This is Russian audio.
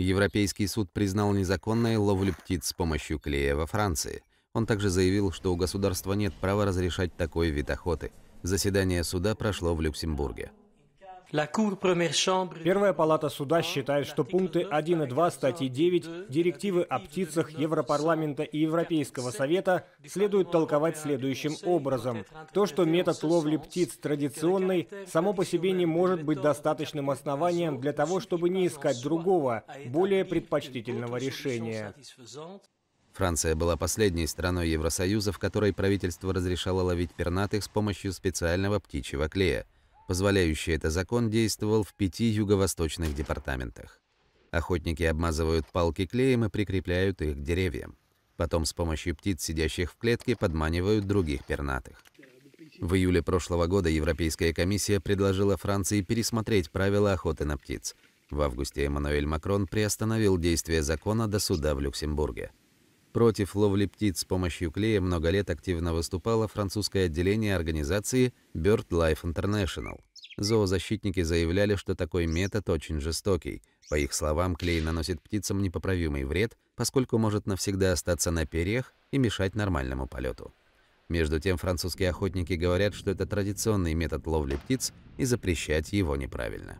Европейский суд признал незаконной ловлю птиц с помощью клея во Франции. Он также заявил, что у государства нет права разрешать такой вид охоты. Заседание суда прошло в Люксембурге. Первая палата суда считает, что пункты 1 и 2 статьи 9 директивы о птицах Европарламента и Европейского Совета следует толковать следующим образом. То, что метод ловли птиц традиционный, само по себе не может быть достаточным основанием для того, чтобы не искать другого, а более предпочтительного решения. Франция была последней страной Евросоюза, в которой правительство разрешало ловить пернатых с помощью специального птичьего клея – Позволяющий это закон действовал в пяти юго-восточных департаментах. Охотники обмазывают палки клеем и прикрепляют их к деревьям. Потом с помощью птиц, сидящих в клетке, подманивают других пернатых. В июле прошлого года Европейская комиссия предложила Франции пересмотреть правила охоты на птиц. В августе Эммануэль Макрон приостановил действие закона до суда в Люксембурге. Против ловли птиц с помощью клея много лет активно выступало французское отделение организации BirdLife International. Зоозащитники заявляли, что такой метод очень жестокий. По их словам, клей наносит птицам непоправимый вред, поскольку может навсегда остаться на перьях и мешать нормальному полету. Между тем, французские охотники говорят, что это традиционный метод ловли птиц и запрещать его неправильно.